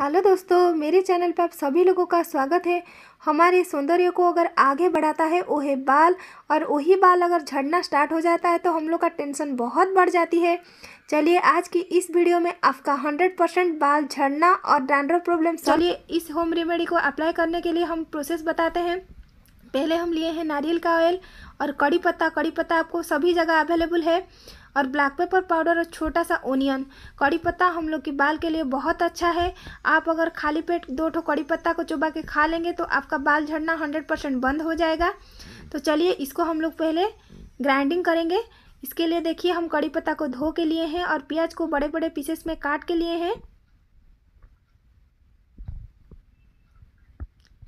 hello दोस्तों मेरे channel पर आप सभी लोगों का स्वागत है हमारे सौंदर्य को अगर आगे बढ़ाता है वो है बाल और वही बाल अगर झड़ना स्टार्ट हो जाता है तो हम लोग का टेंशन बहुत बढ़ जाती है चलिए आज की इस वीडियो में आपका 100 परसेंट बाल झड़ना और डैंड्रो प्रॉब्लम चलिए इस होम रेमेडी को अप्लाई करने के लिए हम प्रोसेस बताते हैं पहले हम लिए हैं नारियल का ऑयल और कड़ी पत्ता कड़ी पत्ता आपको सभी जगह अवेलेबल है और ब्लैक पेपर पाउडर और छोटा सा ओनियन कड़ी पत्ता हम लोग के बाल के लिए बहुत अच्छा है आप अगर खाली पेट दो ठो कड़ी पत्ता को चुबा के खा लेंगे तो आपका बाल झड़ना हंड्रेड परसेंट बंद हो जाएगा तो चलिए इसको हम लोग पहले ग्राइंडिंग करेंगे इसके लिए देखिए हम कड़ी पत्ता को धो के लिए हैं और प्याज को बड़े बड़े पीसेस में काट के लिए हैं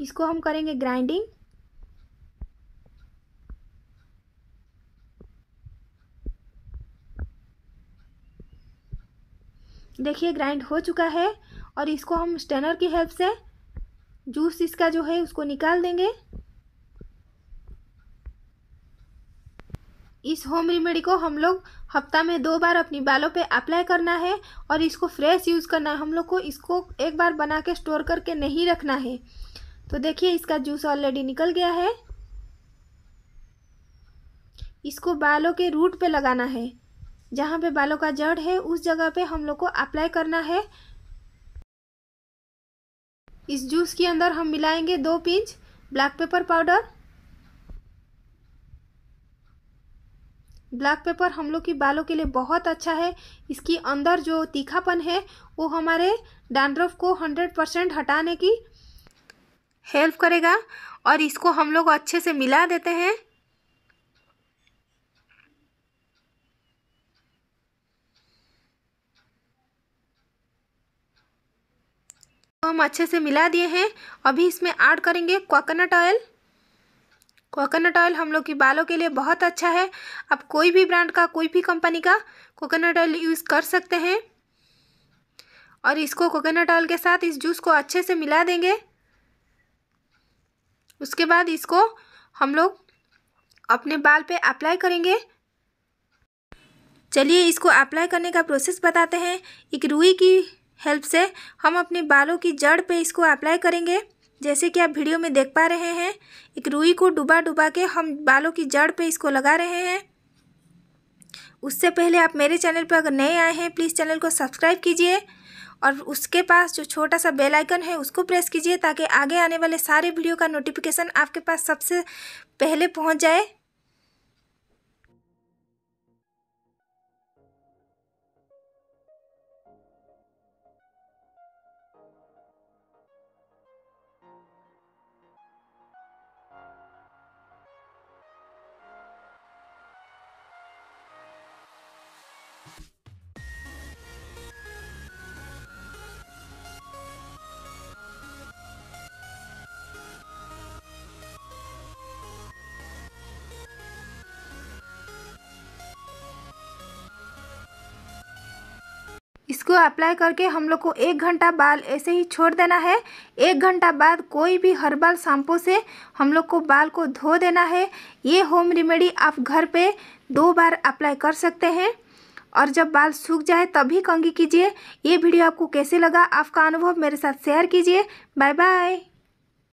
इसको हम करेंगे ग्राइंडिंग देखिए ग्राइंड हो चुका है और इसको हम स्टेनर की हेल्प से जूस इसका जो है उसको निकाल देंगे इस होम रेमेडी को हम लोग हफ्ता में दो बार अपनी बालों पे अप्लाई करना है और इसको फ्रेश यूज़ करना है हम लोग को इसको एक बार बना के स्टोर करके नहीं रखना है तो देखिए इसका जूस ऑलरेडी निकल गया है इसको बालों के रूट पे लगाना है जहाँ पे बालों का जड़ है उस जगह पे हम लोग को अप्लाई करना है इस जूस के अंदर हम मिलाएंगे दो pinch black pepper powder black pepper हम लोग की बालों के लिए बहुत अच्छा है इसकी अंदर जो तीखापन है वो हमारे डैंड्रफ को हंड्रेड परसेंट हटाने की हेल्प करेगा और इसको हम लोग अच्छे से मिला देते हैं हम अच्छे से मिला दिए हैं अभी इसमें ऐड करेंगे कोकोनट ऑयल कोकोनट ऑयल हम लोग के बालों के लिए बहुत अच्छा है आप कोई भी ब्रांड का कोई भी कंपनी का कोकोनट ऑयल यूज़ कर सकते हैं और इसको कोकोनट ऑयल के साथ इस जूस को अच्छे से मिला देंगे उसके बाद इसको हम लोग अपने बाल पे अप्लाई करेंगे चलिए इसको अप्लाई करने का प्रोसेस बताते हैं एक रुई की हेल्प से हम अपने बालों की जड़ पे इसको अप्लाई करेंगे जैसे कि आप वीडियो में देख पा रहे हैं एक रुई को डुबा डुबा के हम बालों की जड़ पे इसको लगा रहे हैं उससे पहले आप मेरे चैनल पर अगर नए आए हैं प्लीज़ चैनल को सब्सक्राइब कीजिए और उसके पास जो छोटा सा बेल आइकन है उसको प्रेस कीजिए ताकि आगे आने वाले सारे वीडियो का नोटिफिकेशन आपके पास सबसे पहले पहुंच जाए इसको अप्लाई करके हम लोग को एक घंटा बाल ऐसे ही छोड़ देना है एक घंटा बाद कोई भी हर्बल शैम्पू से हम लोग को बाल को धो देना है ये होम रेमेडी आप घर पे दो बार अप्लाई कर सकते हैं और जब बाल सूख जाए तभी कंगी कीजिए ये वीडियो आपको कैसे लगा आपका अनुभव मेरे साथ शेयर कीजिए बाय बाय